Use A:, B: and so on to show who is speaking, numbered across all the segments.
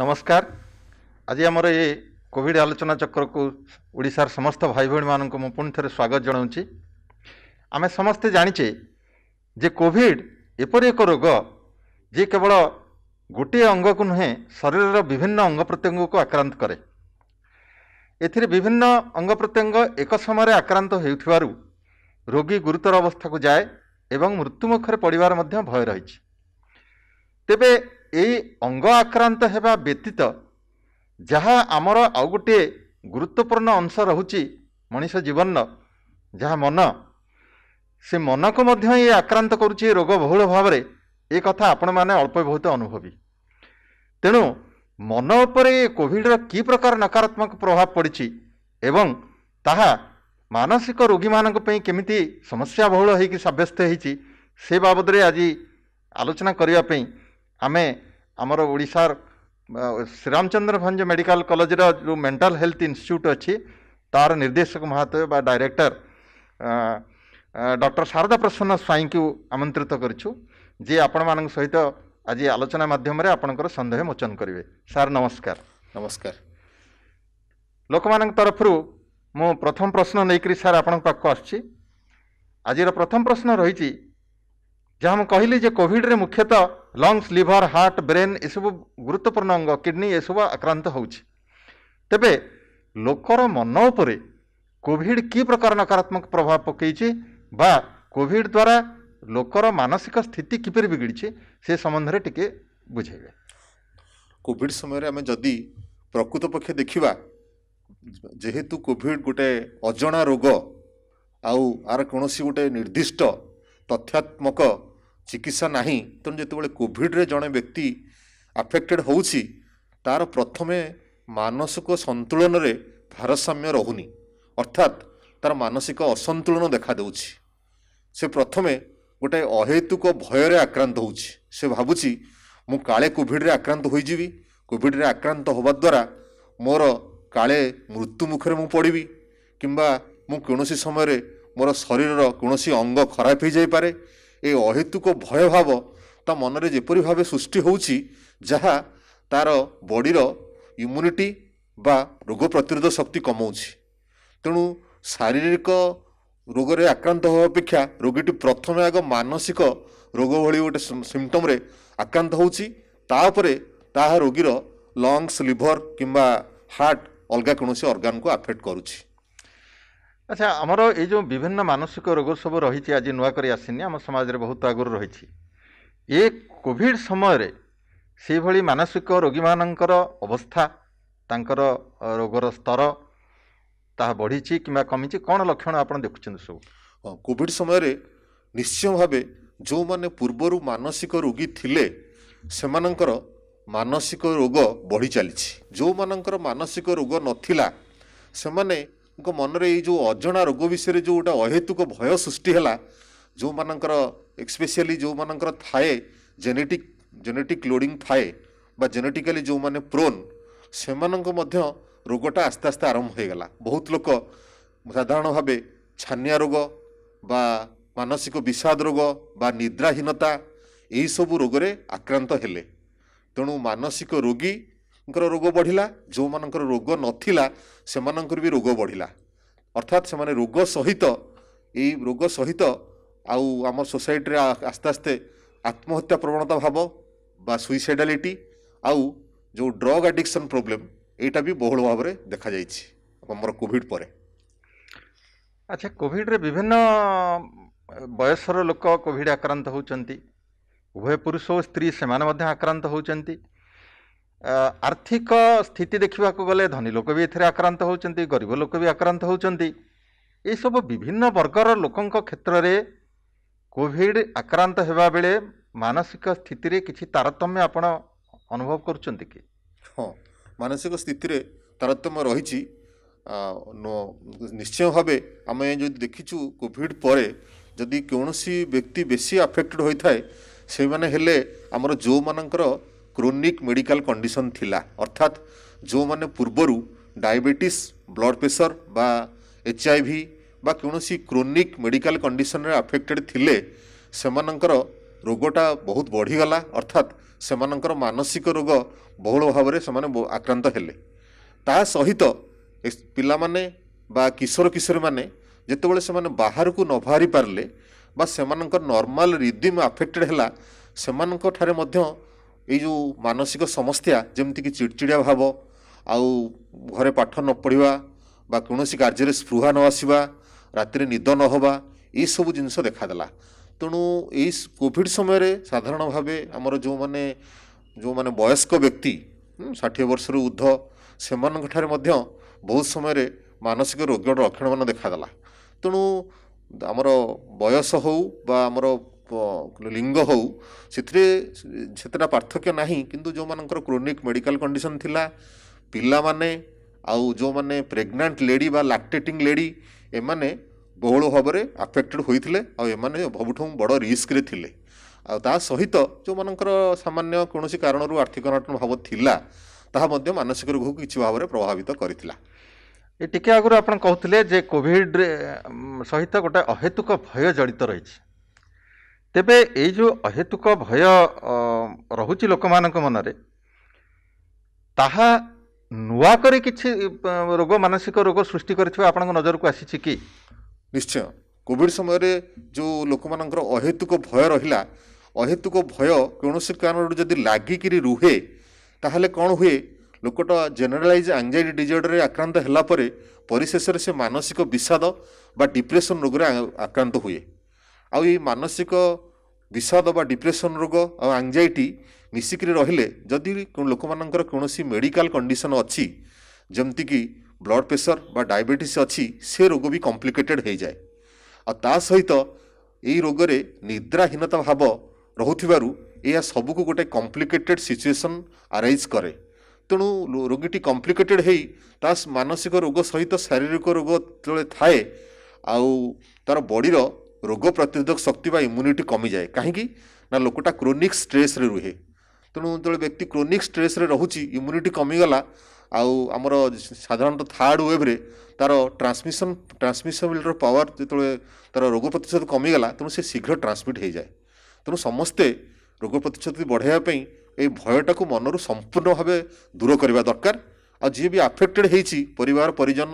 A: ନମସ୍କାର ଆଜି ଆମର ଏ କୋଭିଡ଼ ଆଲୋଚନା ଚକ୍ରକୁ ଓଡ଼ିଶାର ସମସ୍ତ ଭାଇ ଭଉଣୀମାନଙ୍କୁ ମୁଁ ପୁଣି ଥରେ ସ୍ୱାଗତ ଜଣାଉଛି ଆମେ ସମସ୍ତେ ଜାଣିଛେ ଯେ କୋଭିଡ଼ ଏପରି ଏକ ରୋଗ ଯିଏ କେବଳ ଗୋଟିଏ ଅଙ୍ଗକୁ ନୁହେଁ ଶରୀରର ବିଭିନ୍ନ ଅଙ୍ଗ ପ୍ରତ୍ୟଙ୍ଗକୁ ଆକ୍ରାନ୍ତ କରେ ଏଥିରେ ବିଭିନ୍ନ ଅଙ୍ଗ ପ୍ରତ୍ୟଙ୍ଗ ଏକ ସମୟରେ ଆକ୍ରାନ୍ତ ହେଉଥିବାରୁ ରୋଗୀ ଗୁରୁତର ଅବସ୍ଥାକୁ ଯାଏ ଏବଂ ମୃତ୍ୟୁମୁଖରେ ପଡ଼ିବାର ମଧ୍ୟ ଭୟ ରହିଛି ତେବେ ଏଇ ଅଙ୍ଗ ଆକ୍ରାନ୍ତ ହେବା ବ୍ୟତୀତ ଯାହା ଆମର ଆଉ ଗୋଟିଏ ଗୁରୁତ୍ୱପୂର୍ଣ୍ଣ ଅଂଶ ରହୁଛି ମଣିଷ ଜୀବନର ଯାହା ମନ ସେ ମନକୁ ମଧ୍ୟ ଇଏ ଆକ୍ରାନ୍ତ କରୁଛି ରୋଗ ବହୁଳ ଭାବରେ ଏ କଥା ଆପଣମାନେ ଅଳ୍ପ ବହୁତ ଅନୁଭବୀ ତେଣୁ ମନ ଉପରେ ଏ କୋଭିଡ଼ର କି ପ୍ରକାର ନକାରାତ୍ମକ ପ୍ରଭାବ ପଡ଼ିଛି ଏବଂ ତାହା ମାନସିକ ରୋଗୀମାନଙ୍କ ପାଇଁ କେମିତି ସମସ୍ୟା ବହୁଳ ହୋଇକି ସାବ୍ୟସ୍ତ ହୋଇଛି ସେ ବାବଦରେ ଆଜି ଆଲୋଚନା କରିବା ପାଇଁ ଆମେ ଆମର ଓଡ଼ିଶାର ଶ୍ରୀରାମଚନ୍ଦ୍ର ଭଞ୍ଜ ମେଡ଼ିକାଲ କଲେଜର ଯେଉଁ ମେଣ୍ଟାଲ ହେଲ୍ଥ ଇନଷ୍ଟିଚ୍ୟୁଟ୍ ଅଛି ତାର ନିର୍ଦ୍ଦେଶକ ମହାତୟ ବା ଡାଇରେକ୍ଟର ଡକ୍ଟର ଶାରଦା ପ୍ରସନ୍ନ ସ୍ୱାଇଁଙ୍କୁ ଆମନ୍ତ୍ରିତ କରିଛୁ ଯିଏ ଆପଣମାନଙ୍କ ସହିତ ଆଜି ଆଲୋଚନା ମାଧ୍ୟମରେ ଆପଣଙ୍କର ସନ୍ଦେହ ମୋଚନ କରିବେ ସାର୍ ନମସ୍କାର ନମସ୍କାର ଲୋକମାନଙ୍କ ତରଫରୁ ମୁଁ ପ୍ରଥମ ପ୍ରଶ୍ନ ନେଇକରି ସାର୍ ଆପଣଙ୍କ ପାଖକୁ ଆସୁଛି ଆଜିର ପ୍ରଥମ ପ୍ରଶ୍ନ ରହିଛି ଯାହା ମୁଁ କହିଲି ଯେ କୋଭିଡ଼ରେ ମୁଖ୍ୟତଃ ଲଙ୍ଗସ୍ ଲିଭର ହାର୍ଟ ବ୍ରେନ୍ ଏସବୁ ଗୁରୁତ୍ୱପୂର୍ଣ୍ଣ ଅଙ୍ଗ କିଡ଼ନୀ ଏସବୁ ଆକ୍ରାନ୍ତ ହେଉଛି ତେବେ ଲୋକର ମନ ଉପରେ କୋଭିଡ଼ କି ପ୍ରକାର ନକାରାତ୍ମକ ପ୍ରଭାବ ପକାଇଛି ବା କୋଭିଡ଼ ଦ୍ୱାରା ଲୋକର ମାନସିକ ସ୍ଥିତି କିପରି ବିଗିଡ଼ିଛି ସେ ସମ୍ବନ୍ଧରେ ଟିକେ ବୁଝାଇବେ କୋଭିଡ଼
B: ସମୟରେ ଆମେ ଯଦି ପ୍ରକୃତ ପକ୍ଷେ ଦେଖିବା ଯେହେତୁ କୋଭିଡ଼ ଗୋଟେ ଅଜଣା ରୋଗ ଆଉ ଆର କୌଣସି ଗୋଟେ ନିର୍ଦ୍ଦିଷ୍ଟ ତଥ୍ୟାତ୍ମକ ଚିକିତ୍ସା ନାହିଁ ତେଣୁ ଯେତେବେଳେ କୋଭିଡ଼ରେ ଜଣେ ବ୍ୟକ୍ତି ଆଫେକ୍ଟେଡ଼ ହେଉଛି ତା'ର ପ୍ରଥମେ ମାନସିକ ସନ୍ତୁଳନରେ ଭାରସାମ୍ୟ ରହୁନି ଅର୍ଥାତ୍ ତା'ର ମାନସିକ ଅସନ୍ତୁଳନ ଦେଖାଦେଉଛି ସେ ପ୍ରଥମେ ଗୋଟିଏ ଅହେତୁକ ଭୟରେ ଆକ୍ରାନ୍ତ ହେଉଛି ସେ ଭାବୁଛି ମୁଁ କାଳେ କୋଭିଡ଼ରେ ଆକ୍ରାନ୍ତ ହୋଇଯିବି କୋଭିଡ଼ରେ ଆକ୍ରାନ୍ତ ହେବା ଦ୍ୱାରା ମୋର କାଳେ ମୃତ୍ୟୁ ମୁଖରେ ମୁଁ ପଡ଼ିବି କିମ୍ବା ମୁଁ କୌଣସି ସମୟରେ ମୋର ଶରୀରର କୌଣସି ଅଙ୍ଗ ଖରାପ ହୋଇଯାଇପାରେ ଏ ଅହେତୁକ ଭୟଭାବ ତା ମନରେ ଯେପରି ଭାବେ ସୃଷ୍ଟି ହେଉଛି ଯାହା ତା'ର ବଡ଼ିର ଇମ୍ୟୁନିଟି ବା ରୋଗ ପ୍ରତିରୋଧ ଶକ୍ତି କମାଉଛି ତେଣୁ ଶାରୀରିକ ରୋଗରେ ଆକ୍ରାନ୍ତ ହେବା ଅପେକ୍ଷା ରୋଗୀଟି ପ୍ରଥମେ ଆଗ ମାନସିକ ରୋଗ ଭଳି ଗୋଟେ ସିମ୍ପଟମ୍ରେ ଆକ୍ରାନ୍ତ ହେଉଛି ତାପରେ ତାହା ରୋଗୀର ଲଙ୍ଗସ୍ ଲିଭର୍ କିମ୍ବା ହାର୍ଟ ଅଲଗା କୌଣସି ଅର୍ଗାନକୁ ଆଫେକ୍ଟ କରୁଛି
A: ଆଚ୍ଛା ଆମର ଏଇ ଯେଉଁ ବିଭିନ୍ନ ମାନସିକ ରୋଗ ସବୁ ରହିଛି ଆଜି ନୂଆ କରି ଆସିନି ଆମ ସମାଜରେ ବହୁତ ଆଗରୁ ରହିଛି ଏ କୋଭିଡ଼ ସମୟରେ ସେଇଭଳି ମାନସିକ ରୋଗୀମାନଙ୍କର ଅବସ୍ଥା ତାଙ୍କର ରୋଗର ସ୍ତର ତାହା ବଢ଼ିଛି କିମ୍ବା କମିଛି କ'ଣ ଲକ୍ଷଣ ଆପଣ ଦେଖୁଛନ୍ତି ସବୁ ହଁ କୋଭିଡ଼ ସମୟରେ ନିଶ୍ଚୟ ଭାବେ
B: ଯେଉଁମାନେ ପୂର୍ବରୁ ମାନସିକ ରୋଗୀ ଥିଲେ ସେମାନଙ୍କର ମାନସିକ ରୋଗ ବଢ଼ି ଚାଲିଛି ଯେଉଁମାନଙ୍କର ମାନସିକ ରୋଗ ନଥିଲା ସେମାନେ ତାଙ୍କ ମନରେ ଏଇ ଯେଉଁ ଅଜଣା ରୋଗ ବିଷୟରେ ଯେଉଁ ଗୋଟେ ଅହେତୁକ ଭୟ ସୃଷ୍ଟି ହେଲା ଯେଉଁମାନଙ୍କର ଏକ୍ସପେସିଆଲି ଯେଉଁମାନଙ୍କର ଥାଏ ଜେନେଟିକ୍ ଜେନେଟିକ୍ ଲୋଡ଼ିଂ ଥାଏ ବା ଜେନେଟିକାଲି ଯେଉଁମାନେ ପ୍ରୋନ୍ ସେମାନଙ୍କ ମଧ୍ୟ ରୋଗଟା ଆସ୍ତେ ଆସ୍ତେ ଆରମ୍ଭ ହୋଇଗଲା ବହୁତ ଲୋକ ସାଧାରଣ ଭାବେ ଛାନିଆ ରୋଗ ବା ମାନସିକ ବିଷାଦ ରୋଗ ବା ନିଦ୍ରାହୀନତା ଏହିସବୁ ରୋଗରେ ଆକ୍ରାନ୍ତ ହେଲେ ତେଣୁ ମାନସିକ ରୋଗୀ ଙ୍କର ରୋଗ ବଢ଼ିଲା ଯେଉଁମାନଙ୍କର ରୋଗ ନଥିଲା ସେମାନଙ୍କର ବି ରୋଗ ବଢ଼ିଲା ଅର୍ଥାତ୍ ସେମାନେ ରୋଗ ସହିତ ଏଇ ରୋଗ ସହିତ ଆଉ ଆମ ସୋସାଇଟିରେ ଆସ୍ତେ ଆସ୍ତେ ଆତ୍ମହତ୍ୟା ପ୍ରବଣତା ଭାବ ବା ସୁଇସାଇଡ଼ାଲିଟି ଆଉ ଯେଉଁ ଡ୍ରଗ୍ ଆଡିକ୍ସନ୍ ପ୍ରୋବ୍ଲେମ୍ ଏଇଟା ବି ବହୁଳ ଭାବରେ ଦେଖାଯାଇଛି ଆମର କୋଭିଡ଼ ପରେ
A: ଆଚ୍ଛା କୋଭିଡ଼ରେ ବିଭିନ୍ନ ବୟସର ଲୋକ କୋଭିଡ଼ ଆକ୍ରାନ୍ତ ହେଉଛନ୍ତି ଉଭୟ ପୁରୁଷ ଓ ସ୍ତ୍ରୀ ସେମାନେ ମଧ୍ୟ ଆକ୍ରାନ୍ତ ହେଉଛନ୍ତି ଆର୍ଥିକ ସ୍ଥିତି ଦେଖିବାକୁ ଗଲେ ଧନୀ ଲୋକ ବି ଏଥିରେ ଆକ୍ରାନ୍ତ ହେଉଛନ୍ତି ଗରିବ ଲୋକ ବି ଆକ୍ରାନ୍ତ ହେଉଛନ୍ତି ଏସବୁ ବିଭିନ୍ନ ବର୍ଗର ଲୋକଙ୍କ କ୍ଷେତ୍ରରେ କୋଭିଡ଼ ଆକ୍ରାନ୍ତ ହେବାବେଳେ ମାନସିକ ସ୍ଥିତିରେ କିଛି ତାରତମ୍ୟ ଆପଣ ଅନୁଭବ କରୁଛନ୍ତି କି ହଁ
B: ମାନସିକ ସ୍ଥିତିରେ ତାରତମ୍ୟ ରହିଛି ନିଶ୍ଚୟ ଭାବେ ଆମେ ଯଦି ଦେଖିଛୁ କୋଭିଡ଼ ପରେ ଯଦି କୌଣସି ବ୍ୟକ୍ତି ବେଶୀ ଆଫେକ୍ଟେଡ଼ ହୋଇଥାଏ ସେମାନେ ହେଲେ ଆମର ଯେଉଁମାନଙ୍କର କ୍ରୋନିକ୍ ମେଡ଼ିକାଲ କଣ୍ଡିସନ୍ ଥିଲା ଅର୍ଥାତ୍ ଯେଉଁମାନେ ପୂର୍ବରୁ ଡାଇବେଟିସ୍ ବ୍ଲଡ଼ ପ୍ରେସର ବା ଏଚ୍ ଆଇ ଭି ବା କୌଣସି କ୍ରୋନିକ୍ ମେଡ଼ିକାଲ କଣ୍ଡିସନରେ ଆଫେକ୍ଟେଡ଼ ଥିଲେ ସେମାନଙ୍କର ରୋଗଟା ବହୁତ ବଢ଼ିଗଲା ଅର୍ଥାତ୍ ସେମାନଙ୍କର ମାନସିକ ରୋଗ ବହୁଳ ଭାବରେ ସେମାନେ ଆକ୍ରାନ୍ତ ହେଲେ ତା ସହିତ ପିଲାମାନେ ବା କିଶୋର କିଶୋରୀମାନେ ଯେତେବେଳେ ସେମାନେ ବାହାରକୁ ନ ବାହାରି ପାରିଲେ ବା ସେମାନଙ୍କର ନର୍ମାଲ୍ ରିଦିମ୍ ଆଫେକ୍ଟେଡ଼୍ ହେଲା ସେମାନଙ୍କଠାରେ ମଧ୍ୟ ଏଇ ଯେଉଁ ମାନସିକ ସମସ୍ୟା ଯେମିତିକି ଚିଡ଼ଚିଡ଼ିଆ ଭାବ ଆଉ ଘରେ ପାଠ ନ ପଢ଼ିବା ବା କୌଣସି କାର୍ଯ୍ୟରେ ସ୍ପୃହା ନ ଆସିବା ରାତିରେ ନିଦ ନ ହେବା ଏଇସବୁ ଜିନିଷ ଦେଖାଦେଲା ତେଣୁ ଏଇ କୋଭିଡ଼ ସମୟରେ ସାଧାରଣ ଭାବେ ଆମର ଯେଉଁମାନେ ଯେଉଁମାନେ ବୟସ୍କ ବ୍ୟକ୍ତି ଷାଠିଏ ବର୍ଷରୁ ଉର୍ଦ୍ଧ ସେମାନଙ୍କଠାରେ ମଧ୍ୟ ବହୁତ ସମୟରେ ମାନସିକ ରୋଗର ଲକ୍ଷଣମାନ ଦେଖାଦେଲା ତେଣୁ ଆମର ବୟସ ହେଉ ବା ଆମର ଲିଙ୍ଗ ହଉ ସେଥିରେ ସେତେଟା ପାର୍ଥକ୍ୟ ନାହିଁ କିନ୍ତୁ ଯେଉଁମାନଙ୍କର କ୍ରୋନିକ୍ ମେଡ଼ିକାଲ କଣ୍ଡିସନ ଥିଲା ପିଲାମାନେ ଆଉ ଯେଉଁମାନେ ପ୍ରେଗନାଣ୍ଟ ଲେଡ଼ି ବା ଲାକ୍ଟେଟିଂ ଲେଡ଼ି ଏମାନେ ବହୁଳ ଭାବରେ ଆଫେକ୍ଟେଡ଼ ହୋଇଥିଲେ ଆଉ ଏମାନେ ସବୁଠୁ ବଡ଼ ରିସ୍କରେ ଥିଲେ ଆଉ ତା ସହିତ ଯେଉଁମାନଙ୍କର ସାମାନ୍ୟ କୌଣସି କାରଣରୁ ଆର୍ଥିକ ଅନଟନ ଭାବ ଥିଲା
A: ତାହା ମଧ୍ୟ ମାନସିକ ରୋଗକୁ କିଛି ଭାବରେ ପ୍ରଭାବିତ କରିଥିଲା ଟିକେ ଆଗରୁ ଆପଣ କହୁଥିଲେ ଯେ କୋଭିଡ଼ ସହିତ ଗୋଟେ ଅହେତୁକ ଭୟ ଜଡ଼ିତ ରହିଛି ତେବେ ଏଇ ଯେଉଁ ଅହେତୁକ ଭୟ ରହୁଛି ଲୋକମାନଙ୍କ ମନରେ ତାହା ନୂଆ କରି କିଛି ରୋଗ ମାନସିକ ରୋଗ ସୃଷ୍ଟି କରିଥିବା ଆପଣଙ୍କ ନଜରକୁ ଆସିଛି କି ନିଶ୍ଚୟ କୋଭିଡ୍ ସମୟରେ ଯେଉଁ ଲୋକମାନଙ୍କର ଅହେତୁକ ଭୟ ରହିଲା
B: ଅହେତୁକ ଭୟ କୌଣସି କାରଣରୁ ଯଦି ଲାଗିକିରି ରୁହେ ତାହେଲେ କ'ଣ ହୁଏ ଲୋକଟା ଜେନେରାଲାଇଜ୍ ଆଙ୍ଗଜାଇଟି ଡିଜର୍ଡ଼ରେ ଆକ୍ରାନ୍ତ ହେଲା ପରେ ପରିଶେଷରେ ସେ ମାନସିକ ବିଷାଦ ବା ଡିପ୍ରେସନ୍ ରୋଗରେ ଆକ୍ରାନ୍ତ ହୁଏ ଆଉ ଏଇ ମାନସିକ ବିଷାଦ ବା ଡିପ୍ରେସନ୍ ରୋଗ ଆଉ ଆଙ୍ଗଜାଇଟି ମିଶିକିରି ରହିଲେ ଯଦି ଲୋକମାନଙ୍କର କୌଣସି ମେଡ଼ିକାଲ କଣ୍ଡିସନ୍ ଅଛି ଯେମିତିକି ବ୍ଲଡ଼୍ ପ୍ରେସର ବା ଡାଇବେଟିସ୍ ଅଛି ସେ ରୋଗ ବି କମ୍ପ୍ଲିକେଟେଡ଼୍ ହୋଇଯାଏ ଆଉ ତା ସହିତ ଏଇ ରୋଗରେ ନିଦ୍ରାହୀନତା ଭାବ ରହୁଥିବାରୁ ଏହା ସବୁକୁ ଗୋଟେ କମ୍ପ୍ଲିକେଟେଡ଼୍ ସିଚୁଏସନ୍ ଆରାଇଜ୍ କରେ ତେଣୁ ରୋଗୀଟି କମ୍ପ୍ଲିକେଟେଡ଼୍ ହୋଇ ତା ମାନସିକ ରୋଗ ସହିତ ଶାରୀରିକ ରୋଗ ଯେତେବେଳେ ଥାଏ ଆଉ ତା'ର ବଡ଼ିର ରୋଗ ପ୍ରତିରୋଧକ ଶକ୍ତି ବା ଇମ୍ୟୁନିଟି କମିଯାଏ କାହିଁକି ନା ଲୋକଟା କ୍ରୋନିକ୍ ଷ୍ଟ୍ରେସ୍ରେ ରୁହେ ତେଣୁ ଯେତେବେଳେ ବ୍ୟକ୍ତି କ୍ରୋନିକ୍ ଷ୍ଟ୍ରେସ୍ରେ ରହୁଛି ଇମ୍ୟୁନିଟି କମିଗଲା ଆଉ ଆମର ସାଧାରଣତଃ ଥାର୍ଡ଼ ୱେଭ୍ରେ ତା'ର ଟ୍ରାନ୍ସମିସନ୍ ଟ୍ରାନ୍ସମିସବିଲିଟିର ପାୱାର ଯେତେବେଳେ ତା'ର ରୋଗ ପ୍ରତିଶୋଧ କମିଗଲା ତେଣୁ ସେ ଶୀଘ୍ର ଟ୍ରାନ୍ସମିଟ୍ ହୋଇଯାଏ ତେଣୁ ସମସ୍ତେ ରୋଗ ପ୍ରତିଶୋଧ ବଢ଼ାଇବା ପାଇଁ ଏଇ ଭୟଟାକୁ ମନରୁ ସମ୍ପୂର୍ଣ୍ଣ ଭାବେ ଦୂର କରିବା ଦରକାର ଆଉ ଯିଏ ବି ଆଫେକ୍ଟେଡ଼୍ ହୋଇଛି ପରିବାର ପରିଜନ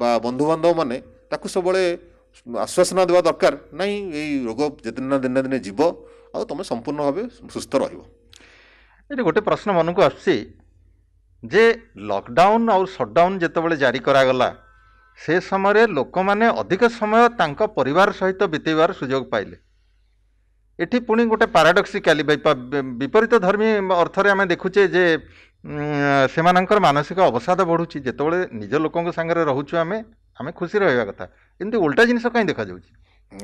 B: ବା ବନ୍ଧୁବାନ୍ଧବମାନେ ତାକୁ ସବୁବେଳେ ଆଶ୍ୱାସନା ଦେବା ଦରକାର ନାହିଁ ଏଇ ରୋଗ ଯେତେ ନା ଦିନେ ଦିନେ ଯିବ ଆଉ ତୁମେ ସମ୍ପୂର୍ଣ୍ଣ ଭାବେ ସୁସ୍ଥ ରହିବ
A: ଏଠି ଗୋଟେ ପ୍ରଶ୍ନ ମନକୁ ଆସୁଛି ଯେ ଲକଡାଉନ୍ ଆଉ ସଟଡ଼ାଉନ ଯେତେବେଳେ ଜାରି କରାଗଲା ସେ ସମୟରେ ଲୋକମାନେ ଅଧିକ ସମୟ ତାଙ୍କ ପରିବାର ସହିତ ବିତେଇବାର ସୁଯୋଗ ପାଇଲେ ଏଠି ପୁଣି ଗୋଟେ ପାରାଡକ୍ସିକାଲି ବିପରୀତ ଧର୍ମୀ ଅର୍ଥରେ ଆମେ ଦେଖୁଛେ ଯେ ସେମାନଙ୍କର ମାନସିକ ଅବସାଦ ବଢ଼ୁଛି ଯେତେବେଳେ ନିଜ ଲୋକଙ୍କ ସାଙ୍ଗରେ ରହୁଛୁ ଆମେ ଆମେ ଖୁସି ରହିବା କଥା ଏମିତି ଓଲଟା ଜିନିଷ କାହିଁ ଦେଖାଯାଉଛି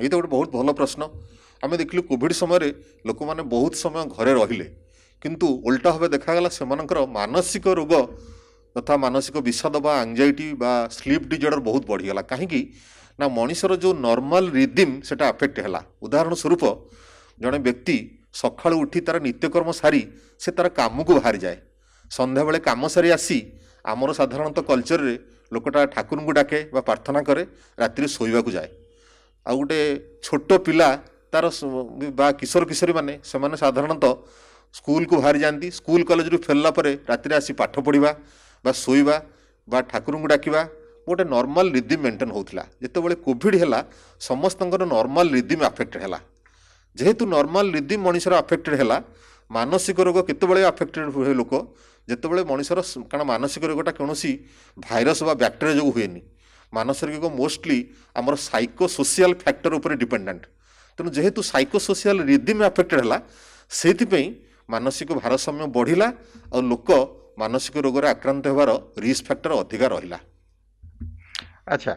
A: ଏଇଟା ଗୋଟେ ବହୁତ ଭଲ ପ୍ରଶ୍ନ ଆମେ ଦେଖିଲୁ କୋଭିଡ଼ ସମୟରେ
B: ଲୋକମାନେ ବହୁତ ସମୟ ଘରେ ରହିଲେ କିନ୍ତୁ ଓଲଟା ଭାବେ ଦେଖାଗଲା ସେମାନଙ୍କର ମାନସିକ ରୋଗ ତଥା ମାନସିକ ବିଷାଦ ବା ଆଙ୍ଗଜାଇଟି ବା ସ୍ଲିପ୍ ଡିଜର୍ଡ଼ର ବହୁତ ବଢ଼ିଗଲା କାହିଁକି ନା ମଣିଷର ଯେଉଁ ନର୍ମାଲ ରିଦିମ୍ ସେଇଟା ଆଫେକ୍ଟ ହେଲା ଉଦାହରଣ ସ୍ୱରୂପ ଜଣେ ବ୍ୟକ୍ତି ସକାଳୁ ଉଠି ତା'ର ନିତ୍ୟକର୍ମ ସାରି ସେ ତା'ର କାମକୁ ବାହାରିଯାଏ ସନ୍ଧ୍ୟାବେଳେ କାମ ସାରି ଆସି ଆମର ସାଧାରଣତଃ କଲଚରରେ ଲୋକଟା ଠାକୁରଙ୍କୁ ଡାକେ ବା ପ୍ରାର୍ଥନା କରେ ରାତିରେ ଶୋଇବାକୁ ଯାଏ ଆଉ ଗୋଟେ ଛୋଟ ପିଲା ତା'ର ବା କିଶୋର କିଶୋରୀମାନେ ସେମାନେ ସାଧାରଣତଃ ସ୍କୁଲକୁ ବାହାରି ଯାଆନ୍ତି ସ୍କୁଲ କଲେଜରୁ ଫେରିଲା ପରେ ରାତିରେ ଆସି ପାଠ ପଢ଼ିବା ବା ଶୋଇବା ବା ଠାକୁରଙ୍କୁ ଡାକିବା ଗୋଟେ ନର୍ମାଲ ରିଦିମ୍ ମେଣ୍ଟେନ୍ ହେଉଥିଲା ଯେତେବେଳେ କୋଭିଡ଼ ହେଲା ସମସ୍ତଙ୍କର ନର୍ମାଲ ରିଦିମ୍ ଆଫେକ୍ଟେଡ଼ ହେଲା ଯେହେତୁ ନର୍ମାଲ ରିଦିମ୍ ମଣିଷର ଆଫେକ୍ଟେଡ଼ ହେଲା ମାନସିକ ରୋଗ କେତେବେଳେ ଆଫେକ୍ଟେଡ଼ ହୁଏ ଲୋକ ଯେତେବେଳେ ମଣିଷର କାରଣ ମାନସିକ ରୋଗଟା କୌଣସି ଭାଇରସ୍ ବା ବ୍ୟାକ୍ଟେରିଆ ଯୋଗୁଁ ହୁଏନି ମାନସିକ ରୋଗ ମୋଷ୍ଟଲି ଆମର ସାଇକୋ ସୋସିଆଲ ଫ୍ୟାକ୍ଟର ଉପରେ ଡିପେଣ୍ଡାଣ୍ଟ ତେଣୁ ଯେହେତୁ ସାଇକୋ ସୋସିଆଲ ରିଦିମ୍ ଆଫେକ୍ଟେଡ଼ ହେଲା ସେଇଥିପାଇଁ ମାନସିକ ଭାରସାମ୍ୟ ବଢ଼ିଲା ଆଉ ଲୋକ ମାନସିକ ରୋଗରେ ଆକ୍ରାନ୍ତ ହେବାର ରିସ୍କ ଫ୍ୟାକ୍ଟର ଅଧିକା ରହିଲା
A: ଆଚ୍ଛା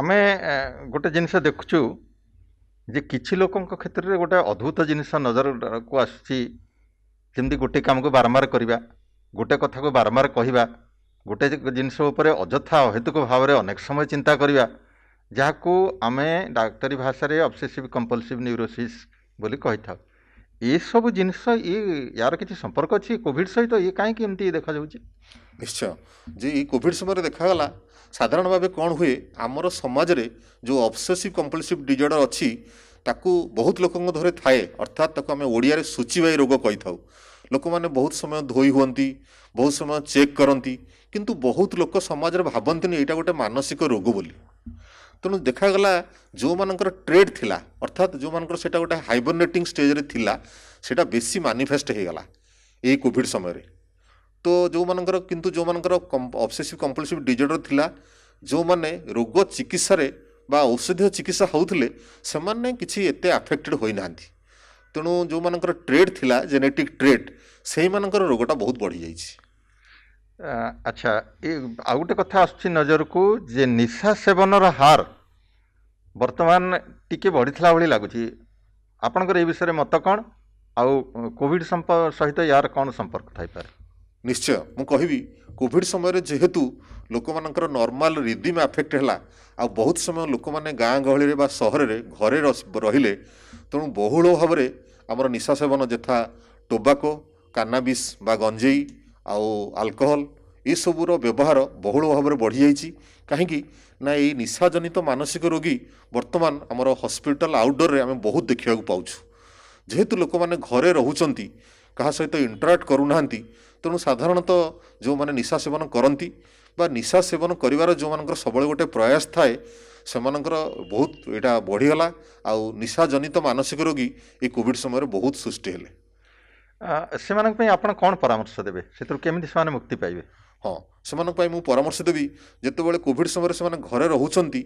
A: ଆମେ ଗୋଟେ ଜିନିଷ ଦେଖୁଛୁ ଯେ କିଛି ଲୋକଙ୍କ କ୍ଷେତ୍ରରେ ଗୋଟେ ଅଦ୍ଭୁତ ଜିନିଷ ନଜରକୁ ଆସୁଛି ଯେମିତି ଗୋଟେ କାମକୁ ବାରମ୍ବାର କରିବା ଗୋଟେ କଥାକୁ ବାରମ୍ବାର କହିବା ଗୋଟେ ଜିନିଷ ଉପରେ ଅଯଥା ଅହେତୁକ ଭାବରେ ଅନେକ ସମୟ ଚିନ୍ତା କରିବା ଯାହାକୁ ଆମେ ଡାକ୍ତରୀ ଭାଷାରେ ଅବସେସିଭ୍ କମ୍ପଲସିଭ୍ ନ୍ୟୁରୋସିସ୍ ବୋଲି କହିଥାଉ ଏସବୁ ଜିନିଷ ଇଏ ୟାର କିଛି ସମ୍ପର୍କ ଅଛି କୋଭିଡ଼ ସହିତ ଇଏ କାହିଁକି ଏମିତି ଦେଖାଯାଉଛି ନିଶ୍ଚୟ ଯେ ଏଇ କୋଭିଡ଼ ସମୟରେ ଦେଖାଗଲା ସାଧାରଣ ଭାବେ କ'ଣ ହୁଏ ଆମର
B: ସମାଜରେ ଯେଉଁ ଅବସେସିଭ୍ କମ୍ପଲସିଭ୍ ଡିଜର୍ଡ଼ର ଅଛି ତାକୁ ବହୁତ ଲୋକଙ୍କ ଧରେ ଥାଏ ଅର୍ଥାତ୍ ତାକୁ ଆମେ ଓଡ଼ିଆରେ ସୂଚୀବାୟୀ ରୋଗ କହିଥାଉ ଲୋକମାନେ ବହୁତ ସମୟ ଧୋଇ ହୁଅନ୍ତି ବହୁତ ସମୟ ଚେକ୍ କରନ୍ତି କିନ୍ତୁ ବହୁତ ଲୋକ ସମାଜରେ ଭାବନ୍ତିନି ଏଇଟା ଗୋଟେ ମାନସିକ ରୋଗ ବୋଲି ତେଣୁ ଦେଖାଗଲା ଯେଉଁମାନଙ୍କର ଟ୍ରେଡ୍ ଥିଲା ଅର୍ଥାତ୍ ଯେଉଁମାନଙ୍କର ସେଇଟା ଗୋଟେ ହାଇବରନେଟିଂ ଷ୍ଟେଜ୍ରେ ଥିଲା ସେଇଟା ବେଶୀ ମାନିଫେଷ୍ଟ ହୋଇଗଲା ଏଇ କୋଭିଡ଼ ସମୟରେ ତ ଯେଉଁମାନଙ୍କର କିନ୍ତୁ ଯେଉଁମାନଙ୍କର ଅବସେସିଭ୍ କମ୍ପଲସିଭ୍ ଡିଜର୍ଡ଼ର ଥିଲା ଯେଉଁମାନେ ରୋଗ ଚିକିତ୍ସାରେ ବା ଔଷଧୀୟ ଚିକିତ୍ସା ହେଉଥିଲେ ସେମାନେ କିଛି ଏତେ ଆଫେକ୍ଟେଡ଼୍ ହୋଇନାହାନ୍ତି ତେଣୁ ଯେଉଁମାନଙ୍କର ଟ୍ରେଡ୍ ଥିଲା ଜେନେଟିକ୍ ଟ୍ରେଡ୍ ସେହିମାନଙ୍କର ରୋଗଟା ବହୁତ ବଢ଼ିଯାଇଛି
A: ଆଚ୍ଛା ଏ ଆଉ ଗୋଟେ କଥା ଆସୁଛି ନଜରକୁ ଯେ ନିଶା ସେବନର ହାର ବର୍ତ୍ତମାନ ଟିକେ ବଢ଼ିଥିଲା ଭଳି ଲାଗୁଛି ଆପଣଙ୍କର ଏ ବିଷୟରେ ମତ କ'ଣ ଆଉ କୋଭିଡ଼ ସହିତ ୟାର କ'ଣ ସମ୍ପର୍କ ଥାଇପାରେ ନିଶ୍ଚୟ ମୁଁ
B: କହିବି କୋଭିଡ଼ ସମୟରେ ଯେହେତୁ ଲୋକମାନଙ୍କର ନର୍ମାଲ ରିଦିମ୍ ଆଫେକ୍ଟ ହେଲା ଆଉ ବହୁତ ସମୟ ଲୋକମାନେ ଗାଁ ଗହଳିରେ ବା ସହରରେ ଘରେ ରହିଲେ ତେଣୁ ବହୁଳ ଭାବରେ ଆମର ନିଶା ସେବନ ଯଥା ଟୋବାକୋ କାନାବିସ୍ ବା ଗଞ୍ଜେଇ ଆଉ ଆଲକୋହଲ ଏସବୁର ବ୍ୟବହାର ବହୁଳ ଭାବରେ ବଢ଼ିଯାଇଛି କାହିଁକି ନା ଏଇ ନିଶାଜନିତ ମାନସିକ ରୋଗୀ ବର୍ତ୍ତମାନ ଆମର ହସ୍ପିଟାଲ ଆଉଟଡୋରରେ ଆମେ ବହୁତ ଦେଖିବାକୁ ପାଉଛୁ ଯେହେତୁ ଲୋକମାନେ ଘରେ ରହୁଛନ୍ତି କାହା ସହିତ ଇଣ୍ଟରାକ୍ଟ କରୁନାହାନ୍ତି ତେଣୁ ସାଧାରଣତଃ ଯେଉଁମାନେ ନିଶା ସେବନ କରନ୍ତି ବା ନିଶା ସେବନ କରିବାର ଯେଉଁମାନଙ୍କର ସବୁବେଳେ ଗୋଟେ ପ୍ରୟାସ ଥାଏ ସେମାନଙ୍କର ବହୁତ ଏଇଟା ବଢ଼ିଗଲା ଆଉ ନିଶା ଜନିତ ମାନସିକ ରୋଗୀ ଏ କୋଭିଡ଼ ସମୟରେ ବହୁତ ସୃଷ୍ଟି ହେଲେ
A: ସେମାନଙ୍କ ପାଇଁ ଆପଣ କ'ଣ ପରାମର୍ଶ ଦେବେ ସେଥିରୁ କେମିତି ସେମାନେ ମୁକ୍ତି
B: ପାଇବେ ହଁ ସେମାନଙ୍କ ପାଇଁ ମୁଁ ପରାମର୍ଶ ଦେବି ଯେତେବେଳେ କୋଭିଡ଼ ସମୟରେ ସେମାନେ ଘରେ ରହୁଛନ୍ତି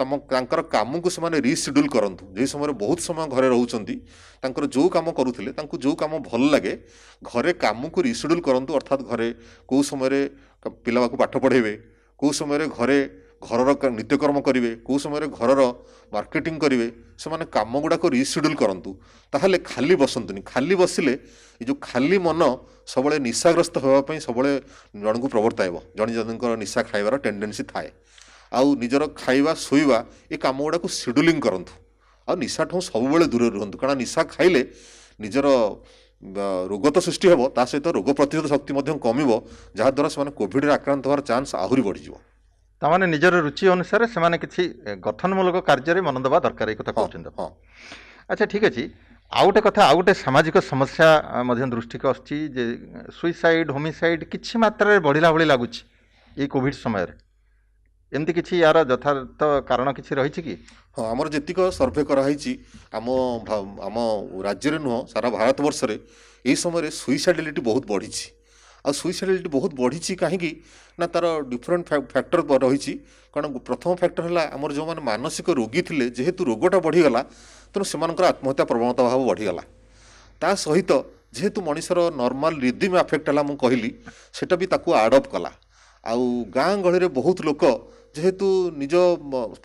B: ତମ ତାଙ୍କର କାମକୁ ସେମାନେ ରିସିଡ୍ୟୁଲ୍ କରନ୍ତୁ ଯେଉଁ ସମୟରେ ବହୁତ ସମୟ ଘରେ ରହୁଛନ୍ତି ତାଙ୍କର ଯେଉଁ କାମ କରୁଥିଲେ ତାଙ୍କୁ ଯେଉଁ କାମ ଭଲ ଲାଗେ ଘରେ କାମକୁ ରିସିଡ୍ୟୁଲ୍ କରନ୍ତୁ ଅର୍ଥାତ୍ ଘରେ କେଉଁ ସମୟରେ ପିଲାବାକୁ ପାଠ ପଢ଼େଇବେ କେଉଁ ସମୟରେ ଘରେ ଘରର ନିତ୍ୟକର୍ମ କରିବେ କେଉଁ ସମୟରେ ଘରର ମାର୍କେଟିଂ କରିବେ ସେମାନେ କାମ ଗୁଡ଼ାକ ରିସିଡ୍ୟୁଲ୍ କରନ୍ତୁ ତାହେଲେ ଖାଲି ବସନ୍ତୁନି ଖାଲି ବସିଲେ ଏ ଯେଉଁ ଖାଲି ମନ ସବୁବେଳେ ନିଶାଗ୍ରସ୍ତ ହେବା ପାଇଁ ସବୁବେଳେ ଜଣଙ୍କୁ ପ୍ରବର୍ତ୍ତାଇବ ଜଣେ ଜଣଙ୍କର ନିଶା ଖାଇବାର ଟେଣ୍ଡେନ୍ସି ଥାଏ ଆଉ ନିଜର ଖାଇବା ଶୋଇବା ଏ କାମ ଗୁଡ଼ାକୁ ସିଡ୍ୟୁଲିଂ କରନ୍ତୁ ଆଉ ନିଶାଠୁ ସବୁବେଳେ ଦୂରରେ ରୁହନ୍ତୁ କାରଣ ନିଶା ଖାଇଲେ ନିଜର ରୋଗ ତ ସୃଷ୍ଟି ହେବ ତା ସହିତ ରୋଗ ପ୍ରତିରୋଧ ଶକ୍ତି ମଧ୍ୟ କମିବ ଯାହାଦ୍ୱାରା ସେମାନେ କୋଭିଡ଼ରେ ଆକ୍ରାନ୍ତ ହେବାର ଚାନ୍ସ ଆହୁରି ବଢ଼ିଯିବ
A: ତାମାନେ ନିଜର ରୁଚି ଅନୁସାରେ ସେମାନେ କିଛି ଗଠନମୂଳକ କାର୍ଯ୍ୟରେ ମନ ଦେବା ଦରକାର ଏଇ କଥା କହୁଛନ୍ତି ଆଚ୍ଛା ଠିକ୍ ଅଛି ଆଉ ଗୋଟେ କଥା ଆଉ ଗୋଟେ ସାମାଜିକ ସମସ୍ୟା ମଧ୍ୟ ଦୃଷ୍ଟିକୁ ଆସୁଛି ଯେ ସୁଇସାଇଡ଼ ହୋମିସାଇଡ କିଛି ମାତ୍ରାରେ ବଢ଼ିଲା ଭଳି ଲାଗୁଛି ଏଇ କୋଭିଡ଼ ସମୟରେ ଏମିତି କିଛି ୟାର ଯଥାର୍ଥ କାରଣ କିଛି ରହିଛି କି ହଁ ଆମର ଯେତିକି ସର୍ଭେ କରାହେଇଛି ଆମ ଆମ ରାଜ୍ୟରେ
B: ନୁହଁ ସାରା ଭାରତବର୍ଷରେ ଏହି ସମୟରେ ସୁଇସାଇଡ଼ିଲିଟି ବହୁତ ବଢ଼ିଛି ଆଉ ସୁଇସାଇଡ଼ାଲିଟି ବହୁତ ବଢ଼ିଛି କାହିଁକି ନା ତା'ର ଡିଫରେଣ୍ଟ ଫ୍ୟାକ୍ଟର ରହିଛି କାରଣ ପ୍ରଥମ ଫ୍ୟାକ୍ଟର ହେଲା ଆମର ଯେଉଁମାନେ ମାନସିକ ରୋଗୀ ଥିଲେ ଯେହେତୁ ରୋଗଟା ବଢ଼ିଗଲା ତେଣୁ ସେମାନଙ୍କର ଆତ୍ମହତ୍ୟା ପ୍ରବଣତା ଭାବ ବଢ଼ିଗଲା ତା ସହିତ ଯେହେତୁ ମଣିଷର ନର୍ମାଲ ରିଦିମ୍ ଆଫେକ୍ଟ ହେଲା ମୁଁ କହିଲି ସେଇଟା ବି ତାକୁ ଆଡ଼ପ୍ଟ କଲା ଆଉ ଗାଁ ଗହଳିରେ ବହୁତ ଲୋକ ଯେହେତୁ ନିଜ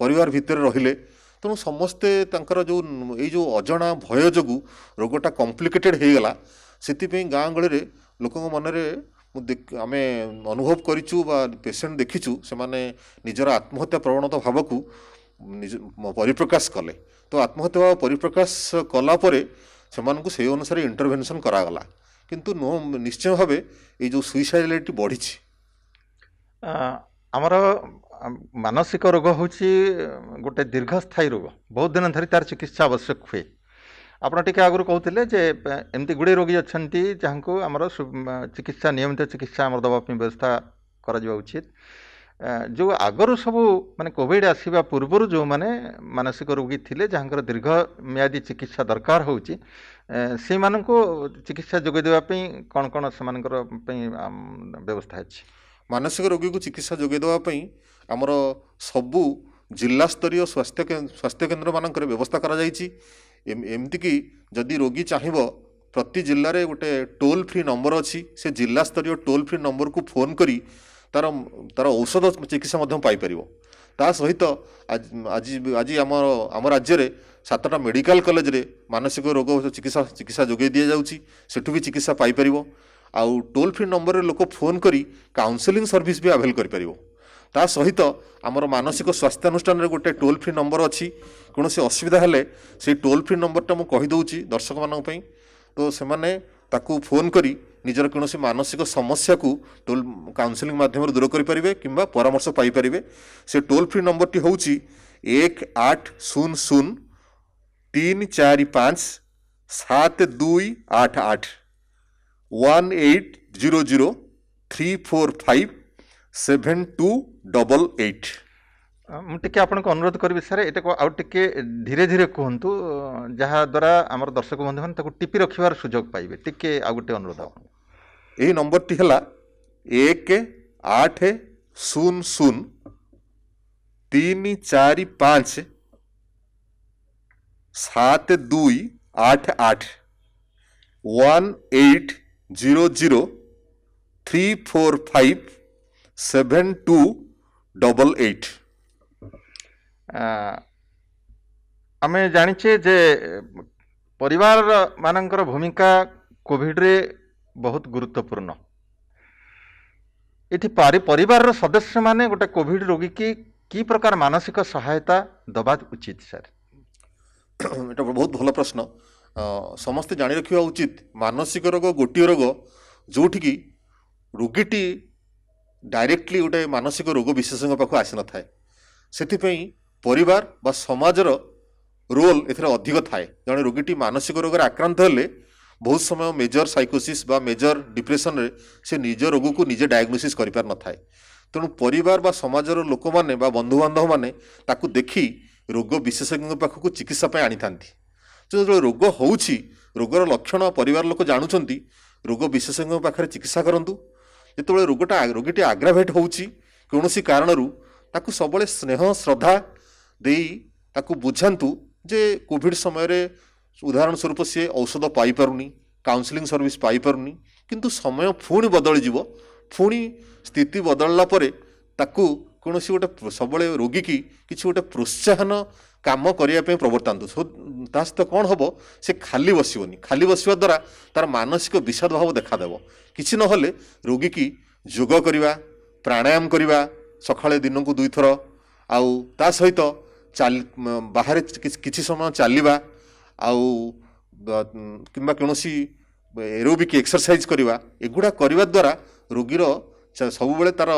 B: ପରିବାର ଭିତରେ ରହିଲେ ତେଣୁ ସମସ୍ତେ ତାଙ୍କର ଯେଉଁ ଏଇ ଯେଉଁ ଅଜଣା ଭୟ ଯୋଗୁଁ ରୋଗଟା କମ୍ପ୍ଲିକେଟେଡ଼୍ ହେଇଗଲା ସେଥିପାଇଁ ଗାଁ ଗହଳିରେ ଲୋକଙ୍କ ମନରେ ମୁଁ ଆମେ ଅନୁଭବ କରିଛୁ ବା ପେସେଣ୍ଟ ଦେଖିଛୁ ସେମାନେ ନିଜର ଆତ୍ମହତ୍ୟା ପ୍ରବଣତା ଭାବକୁ ନିଜ ପରିପ୍ରକାଶ କଲେ ତ ଆତ୍ମହତ୍ୟା ଭାବ ପରିପ୍ରକାଶ କଲା ପରେ ସେମାନଙ୍କୁ ସେହି ଅନୁସାରେ ଇଣ୍ଟରଭେନସନ୍ କରାଗଲା କିନ୍ତୁ ନୁହଁ ନିଶ୍ଚୟ ଭାବେ ଏଇ ଯେଉଁ ସୁଇସାଇଡ଼ାଲିଟି ବଢ଼ିଛି
A: ଆମର ମାନସିକ ରୋଗ ହେଉଛି ଗୋଟେ ଦୀର୍ଘସ୍ଥାୟୀ ରୋଗ ବହୁତ ଦିନ ଧରି ତା'ର ଚିକିତ୍ସା ଆବଶ୍ୟକ ହୁଏ ଆପଣ ଟିକେ ଆଗରୁ କହୁଥିଲେ ଯେ ଏମିତି ଗୁଡ଼ିଏ ରୋଗୀ ଅଛନ୍ତି ଯାହାଙ୍କୁ ଆମର ଚିକିତ୍ସା ନିୟମିତ ଚିକିତ୍ସା ଆମର ଦେବା ପାଇଁ ବ୍ୟବସ୍ଥା କରାଯିବା ଉଚିତ ଯେଉଁ ଆଗରୁ ସବୁ ମାନେ କୋଭିଡ଼ ଆସିବା ପୂର୍ବରୁ ଯେଉଁମାନେ ମାନସିକ ରୋଗୀ ଥିଲେ ଯାହାଙ୍କର ଦୀର୍ଘମିଆଦୀ ଚିକିତ୍ସା ଦରକାର ହେଉଛି ସେମାନଙ୍କୁ ଚିକିତ୍ସା ଯୋଗାଇ ଦେବା ପାଇଁ କ'ଣ କ'ଣ ସେମାନଙ୍କର ପାଇଁ ବ୍ୟବସ୍ଥା ଅଛି ମାନସିକ ରୋଗୀକୁ ଚିକିତ୍ସା ଯୋଗାଇ ଦେବା ପାଇଁ ଆମର ସବୁ ଜିଲ୍ଲାସ୍ତରୀୟ
B: ସ୍ୱାସ୍ଥ୍ୟ ସ୍ୱାସ୍ଥ୍ୟକେନ୍ଦ୍ରମାନଙ୍କରେ ବ୍ୟବସ୍ଥା କରାଯାଇଛି ଏମିତିକି ଯଦି ରୋଗୀ ଚାହିଁବ ପ୍ରତି ଜିଲ୍ଲାରେ ଗୋଟେ ଟୋଲ୍ ଫ୍ରି ନମ୍ବର ଅଛି ସେ ଜିଲ୍ଲାସ୍ତରୀୟ ଟୋଲ୍ ଫ୍ରି ନମ୍ବରକୁ ଫୋନ୍ କରି ତା'ର ତା'ର ଔଷଧ ଚିକିତ୍ସା ମଧ୍ୟ ପାଇପାରିବ ତା ସହିତ ଆଜି ଆଜି ଆମ ଆମ ରାଜ୍ୟରେ ସାତଟା ମେଡ଼ିକାଲ କଲେଜରେ ମାନସିକ ରୋଗ ଚିକିତ୍ସା ଚିକିତ୍ସା ଯୋଗାଇ ଦିଆଯାଉଛି ସେଠୁ ବି ଚିକିତ୍ସା ପାଇପାରିବ ଆଉ ଟୋଲ୍ ଫ୍ରି ନମ୍ବରରେ ଲୋକ ଫୋନ୍ କରି କାଉନ୍ସେଲିଂ ସର୍ଭିସ୍ ବି ଆଭେଲ୍ କରିପାରିବ ତା ସହିତ ଆମର ମାନସିକ ସ୍ୱାସ୍ଥ୍ୟାନୁଷ୍ଠାନରେ ଗୋଟିଏ ଟୋଲ୍ ଫ୍ରି ନମ୍ବର ଅଛି କୌଣସି ଅସୁବିଧା ହେଲେ ସେଇ ଟୋଲ୍ ଫ୍ରି ନମ୍ବରଟା ମୁଁ କହିଦେଉଛି ଦର୍ଶକମାନଙ୍କ ପାଇଁ ତ ସେମାନେ ତାକୁ ଫୋନ୍ କରି ନିଜର କୌଣସି ମାନସିକ ସମସ୍ୟାକୁ ଟୋଲ୍ କାଉନସେଲିଂ ମାଧ୍ୟମରେ ଦୂର କରିପାରିବେ କିମ୍ବା ପରାମର୍ଶ ପାଇପାରିବେ ସେ ଟୋଲ୍ ଫ୍ରି ନମ୍ବରଟି ହେଉଛି ଏକ ଆଠ ଶୂନ ଶୂନ ତିନି ଚାରି ପାଞ୍ଚ ସାତ ଦୁଇ ଆଠ ଆଠ one eight zero zero three four five seven two double eight
A: ମୁଁ ଟିକେ ଆପଣଙ୍କୁ ଅନୁରୋଧ କରିବି ସାର୍ ଏଇଟାକୁ ଆଉ ଟିକେ ଧୀରେ ଧୀରେ କୁହନ୍ତୁ ଯାହାଦ୍ୱାରା ଆମର ଦର୍ଶକ ବନ୍ଧୁମାନେ ତାକୁ ଟିପି ରଖିବାର ସୁଯୋଗ ପାଇବେ ଟିକେ ଆଉ ଗୋଟେ ଅନୁରୋଧ ଏହି ନମ୍ବରଟି ହେଲା ଏକ ଆଠ ଶୂନ ଶୂନ ତିନି ଚାରି
B: ପାଞ୍ଚ ସାତ ଦୁଇ ଆଠ ଆଠ one eight zero zero three four
A: five seven two double eight আমি জানিছে যে পরিবার মানকর ভূমিকা কোভিডরে বহুত গুরুত্বপূর্ণ এটি পরিবার সদস্য মানে গোটে কোভিড রোগী কি কি প্রকার মানসিক সহায়তা দেওয়া উচিত স্যার এটা বহু ভালো প্রশ্ন সমস্ত জাঁ
B: ରଖିବା উচিত মানসিক রোগ গোটি রোগ যেটি রোগীটি ଡାଇରେକ୍ଟଲି ଗୋଟେ ମାନସିକ ରୋଗ ବିଶେଷଙ୍କ ପାଖକୁ ଆସିନଥାଏ ସେଥିପାଇଁ ପରିବାର ବା ସମାଜର ରୋଲ ଏଥିରେ ଅଧିକ ଥାଏ ଜଣେ ରୋଗୀଟି ମାନସିକ ରୋଗରେ ଆକ୍ରାନ୍ତ ହେଲେ ବହୁତ ସମୟ ମେଜର ସାଇକୋସିସ୍ ବା ମେଜର ଡିପ୍ରେସନରେ ସେ ନିଜ ରୋଗକୁ ନିଜେ ଡାଇଗ୍ନୋସିସ୍ କରିପାରିନଥାଏ ତେଣୁ ପରିବାର ବା ସମାଜର ଲୋକମାନେ ବା ବନ୍ଧୁବାନ୍ଧବମାନେ ତାକୁ ଦେଖି ରୋଗ ବିଶେଷଜ୍ଞଙ୍କ ପାଖକୁ ଚିକିତ୍ସା ପାଇଁ ଆଣିଥାନ୍ତି ଯେତେବେଳେ ରୋଗ ହେଉଛି ରୋଗର ଲକ୍ଷଣ ପରିବାର ଲୋକ ଜାଣୁଛନ୍ତି ରୋଗ ବିଶେଷଜ୍ଞଙ୍କ ପାଖରେ ଚିକିତ୍ସା କରନ୍ତୁ ଯେତେବେଳେ ରୋଗଟା ରୋଗୀଟି ଆଗ୍ରାଭେଟ୍ ହେଉଛି କୌଣସି କାରଣରୁ ତାକୁ ସବୁବେଳେ ସ୍ନେହ ଶ୍ରଦ୍ଧା ଦେଇ ତାକୁ ବୁଝାନ୍ତୁ ଯେ କୋଭିଡ଼ ସମୟରେ ଉଦାହରଣ ସ୍ୱରୂପ ସିଏ ଔଷଧ ପାଇପାରୁନି କାଉନସିଲିଂ ସର୍ଭିସ୍ ପାଇପାରୁନି କିନ୍ତୁ ସମୟ ପୁଣି ବଦଳିଯିବ ପୁଣି ସ୍ଥିତି ବଦଳିଲା ପରେ ତାକୁ କୌଣସି ଗୋଟେ ସବୁବେଳେ ରୋଗୀକି କିଛି ଗୋଟେ ପ୍ରୋତ୍ସାହନ କାମ କରିବା ପାଇଁ ପ୍ରବର୍ତ୍ତାନ୍ତୁ ତା ସହିତ କ'ଣ ହେବ ସେ ଖାଲି ବସିବନି ଖାଲି ବସିବା ଦ୍ୱାରା ତା'ର ମାନସିକ ବିଷାଦ ଭାବ ଦେଖାଦେବ କିଛି ନହେଲେ ରୋଗୀକି ଯୋଗ କରିବା ପ୍ରାଣାୟାମ କରିବା ସକାଳେ ଦିନକୁ ଦୁଇଥର ଆଉ ତା ସହିତ ଚାଲି ବାହାରେ କିଛି ସମୟ ଚାଲିବା ଆଉ କିମ୍ବା କୌଣସି ଏରୋବିକ୍ ଏକ୍ସରସାଇଜ୍ କରିବା ଏଗୁଡ଼ା କରିବା ଦ୍ୱାରା ରୋଗୀର ସବୁବେଳେ ତା'ର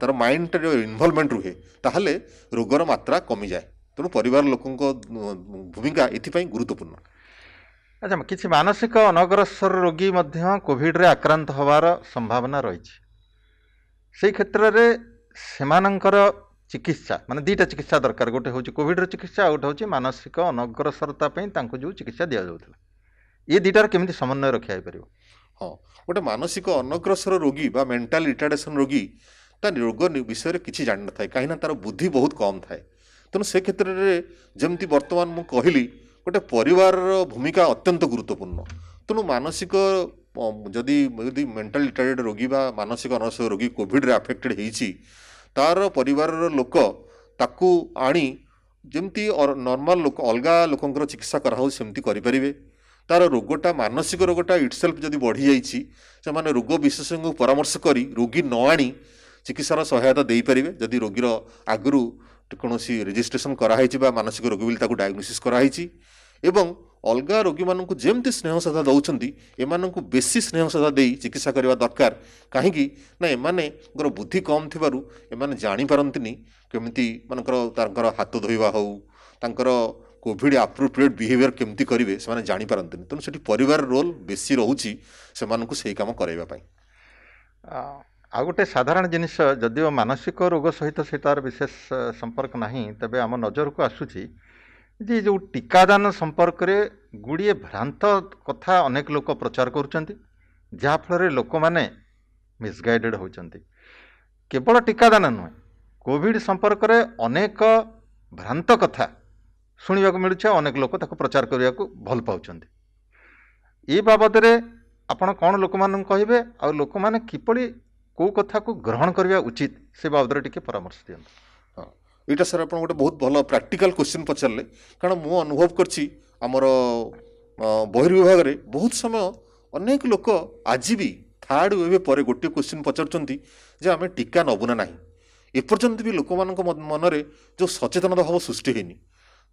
B: ତା'ର ମାଇଣ୍ଡଟା ଇନଭଲଭମେଣ୍ଟ ରୁହେ ତାହେଲେ ରୋଗର ମାତ୍ରା କମିଯାଏ तेणु पर लोकों भूमिका ये गुरुत्वपूर्ण
A: अच्छा किसी मानसिक अनग्रसर रोगी कॉविड्रे आक्रांत हवार संभावना रही क्षेत्र में सेमकर चिकित्सा मान दुटा चिकित्सा दरकार गोटे हूँ कॉविड्र चिकित्सा गोटे हूँ मानसिक अनग्रसरता जो चिकित्सा दि जाऊँगा ये दुटार केमी समन्वय रखाई पार हाँ गोटे मानसिक अनग्रसर रोगी मेन्टाल रिटार्डेसन
B: रोगी रोग विषय किसी जान न था कहीं तार बुद्धि बहुत कम थाए ତେଣୁ ସେ କ୍ଷେତ୍ରରେ ଯେମିତି ବର୍ତ୍ତମାନ ମୁଁ କହିଲି ଗୋଟେ ପରିବାରର ଭୂମିକା ଅତ୍ୟନ୍ତ ଗୁରୁତ୍ୱପୂର୍ଣ୍ଣ ତେଣୁ ମାନସିକ ଯଦି ଯଦି ମେଣ୍ଟାଲ ରିଟାର୍ଡ଼ ରୋଗୀ ବା ମାନସିକ ଅନସ୍ୟ ରୋଗୀ କୋଭିଡ଼ରେ ଆଫେକ୍ଟେଡ଼ ହେଇଛି ତା'ର ପରିବାରର ଲୋକ ତାକୁ ଆଣି ଯେମିତି ନର୍ମାଲ ଲୋକ ଅଲଗା ଲୋକଙ୍କର ଚିକିତ୍ସା କରାହେଉଛି ସେମିତି କରିପାରିବେ ତା'ର ରୋଗଟା ମାନସିକ ରୋଗଟା ଇଟସେଲ୍ଫ ଯଦି ବଢ଼ିଯାଇଛି ସେମାନେ ରୋଗ ବିଶେଷଜ୍ଞଙ୍କୁ ପରାମର୍ଶ କରି ରୋଗୀ ନ ଆଣି ଚିକିତ୍ସାର ସହାୟତା ଦେଇପାରିବେ ଯଦି ରୋଗୀର ଆଗରୁ କୌଣସି ରେଜିଷ୍ଟ୍ରେସନ୍ କରାହେଇଛି ବା ମାନସିକ ରୋଗୀ ବୋଲି ତାକୁ ଡାଇଗ୍ନୋସିସ୍ କରାହେଇଛି ଏବଂ ଅଲଗା ରୋଗୀମାନଙ୍କୁ ଯେମିତି ସ୍ନେହ ଶ୍ରଦ୍ଧା ଦେଉଛନ୍ତି ଏମାନଙ୍କୁ ବେଶୀ ସ୍ନେହ ଶ୍ରଦ୍ଧା ଦେଇ ଚିକିତ୍ସା କରିବା ଦରକାର କାହିଁକି ନା ଏମାନଙ୍କର ବୁଦ୍ଧି କମ୍ ଥିବାରୁ ଏମାନେ ଜାଣିପାରନ୍ତିନି କେମିତି ମାନଙ୍କର ତାଙ୍କର ହାତ ଧୋଇବା ହେଉ ତାଙ୍କର କୋଭିଡ଼ ଆପ୍ରୋପ୍ରିଏଟ୍ ବିହେଭିୟର୍ କେମିତି କରିବେ ସେମାନେ ଜାଣିପାରନ୍ତିନି ତେଣୁ ସେଠି ପରିବାର ରୋଲ୍ ବେଶୀ ରହୁଛି ସେମାନଙ୍କୁ ସେହି କାମ କରାଇବା ପାଇଁ
A: ଆଉ ଗୋଟେ ସାଧାରଣ ଜିନିଷ ଯଦିଓ ମାନସିକ ରୋଗ ସହିତ ସେ ତା'ର ବିଶେଷ ସମ୍ପର୍କ ନାହିଁ ତେବେ ଆମ ନଜରକୁ ଆସୁଛି ଯେ ଯେଉଁ ଟିକାଦାନ ସମ୍ପର୍କରେ ଗୁଡ଼ିଏ ଭ୍ରାନ୍ତ କଥା ଅନେକ ଲୋକ ପ୍ରଚାର କରୁଛନ୍ତି ଯାହାଫଳରେ ଲୋକମାନେ ମିସ୍ଗାଇଡ଼େଡ଼୍ ହେଉଛନ୍ତି କେବଳ ଟିକାଦାନ ନୁହେଁ କୋଭିଡ଼ ସମ୍ପର୍କରେ ଅନେକ ଭ୍ରାନ୍ତ କଥା ଶୁଣିବାକୁ ମିଳୁଛି ଆଉ ଅନେକ ଲୋକ ତାକୁ ପ୍ରଚାର କରିବାକୁ ଭଲ ପାଉଛନ୍ତି ଏ ବାବଦରେ ଆପଣ କ'ଣ ଲୋକମାନଙ୍କୁ କହିବେ ଆଉ ଲୋକମାନେ କିପରି କେଉଁ କଥାକୁ ଗ୍ରହଣ କରିବା ଉଚିତ ସେ ବାବଦରେ ଟିକେ ପରାମର୍ଶ ଦିଅନ୍ତୁ ହଁ ଏଇଟା ସାର୍ ଆପଣ ଗୋଟେ ବହୁତ ଭଲ ପ୍ରାକ୍ଟିକାଲ୍
B: କ୍ୱେଶ୍ଚିନ୍ ପଚାରିଲେ କାରଣ ମୁଁ ଅନୁଭବ କରିଛି ଆମର ବହିର୍ବିଭାଗରେ ବହୁତ ସମୟ ଅନେକ ଲୋକ ଆଜି ବି ଥାର୍ଡ଼ ୱେଭ୍ ପରେ ଗୋଟିଏ କ୍ୱେଶ୍ଚିନ୍ ପଚାରୁଛନ୍ତି ଯେ ଆମେ ଟୀକା ନେବୁ ନା ନାହିଁ ଏପର୍ଯ୍ୟନ୍ତ ବି ଲୋକମାନଙ୍କ ମନରେ ଯେଉଁ ସଚେତନତା ଭାବ ସୃଷ୍ଟି ହେଇନି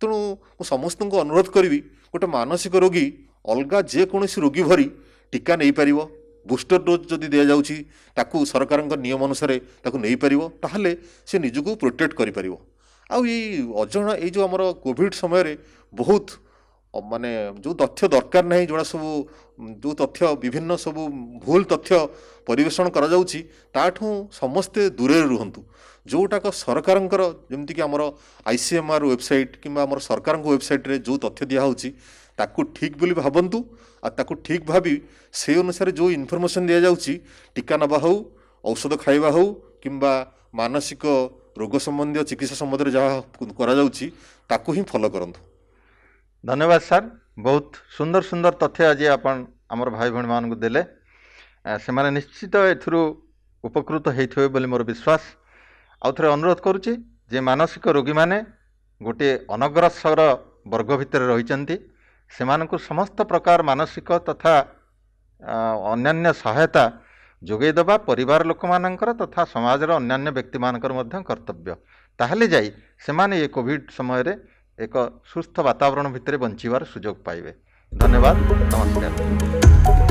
B: ତେଣୁ ମୁଁ ସମସ୍ତଙ୍କୁ ଅନୁରୋଧ କରିବି ଗୋଟେ ମାନସିକ ରୋଗୀ ଅଲଗା ଯେକୌଣସି ରୋଗୀ ଭରି ଟୀକା ନେଇପାରିବ ବୁଷ୍ଟର ଡୋଜ୍ ଯଦି ଦିଆଯାଉଛି ତାକୁ ସରକାରଙ୍କ ନିୟମ ଅନୁସାରେ ତାକୁ ନେଇପାରିବ ତାହେଲେ ସେ ନିଜକୁ ପ୍ରୋଟେକ୍ଟ କରିପାରିବ ଆଉ ଏଇ ଅଜଣା ଏଇ ଯେଉଁ ଆମର କୋଭିଡ଼ ସମୟରେ ବହୁତ ମାନେ ଯେଉଁ ତଥ୍ୟ ଦରକାର ନାହିଁ ଯେଉଁଟା ସବୁ ଯେଉଁ ତଥ୍ୟ ବିଭିନ୍ନ ସବୁ ଭୁଲ ତଥ୍ୟ ପରିବେଷଣ କରାଯାଉଛି ତାଠୁ ସମସ୍ତେ ଦୂରରେ ରୁହନ୍ତୁ ଯେଉଁଟାକ ସରକାରଙ୍କର ଯେମିତିକି ଆମର ଆଇସିଏମ୍ଆର୍ ୱେବ୍ସାଇଟ୍ କିମ୍ବା ଆମର ସରକାରଙ୍କ ୱେବସାଇଟ୍ରେ ଯେଉଁ ତଥ୍ୟ ଦିଆହେଉଛି ତାକୁ ଠିକ୍ ବୋଲି ଭାବନ୍ତୁ ଆଉ ତାକୁ ଠିକ୍ ଭାବି ସେ ଅନୁସାରେ ଯେଉଁ ଇନଫର୍ମେସନ୍ ଦିଆଯାଉଛି ଟୀକା ନେବା ହେଉ ଔଷଧ ଖାଇବା ହେଉ କିମ୍ବା ମାନସିକ ରୋଗ ସମ୍ବନ୍ଧୀୟ ଚିକିତ୍ସା ସମ୍ବନ୍ଧରେ ଯାହା କରାଯାଉଛି
A: ତାକୁ ହିଁ ଫଲୋ କରନ୍ତୁ ଧନ୍ୟବାଦ ସାର୍ ବହୁତ ସୁନ୍ଦର ସୁନ୍ଦର ତଥ୍ୟ ଆଜି ଆପଣ ଆମର ଭାଇ ଭଉଣୀମାନଙ୍କୁ ଦେଲେ ସେମାନେ ନିଶ୍ଚିତ ଏଥିରୁ ଉପକୃତ ହୋଇଥିବେ ବୋଲି ମୋର ବିଶ୍ୱାସ ଆଉ ଥରେ ଅନୁରୋଧ କରୁଛି ଯେ ମାନସିକ ରୋଗୀମାନେ ଗୋଟିଏ ଅନଗ୍ରସର ବର୍ଗ ଭିତରେ ରହିଛନ୍ତି ସେମାନଙ୍କୁ ସମସ୍ତ ପ୍ରକାର ମାନସିକ ତଥା ଅନ୍ୟାନ୍ୟ ସହାୟତା ଯୋଗାଇ ଦେବା ପରିବାର ଲୋକମାନଙ୍କର ତଥା ସମାଜର ଅନ୍ୟାନ୍ୟ ବ୍ୟକ୍ତିମାନଙ୍କର ମଧ୍ୟ କର୍ତ୍ତବ୍ୟ ତାହେଲେ ଯାଇ ସେମାନେ ଏ କୋଭିଡ଼ ସମୟରେ ଏକ ସୁସ୍ଥ ବାତାବରଣ ଭିତରେ ବଞ୍ଚିବାର ସୁଯୋଗ ପାଇବେ ଧନ୍ୟବାଦ ନମସ୍କାର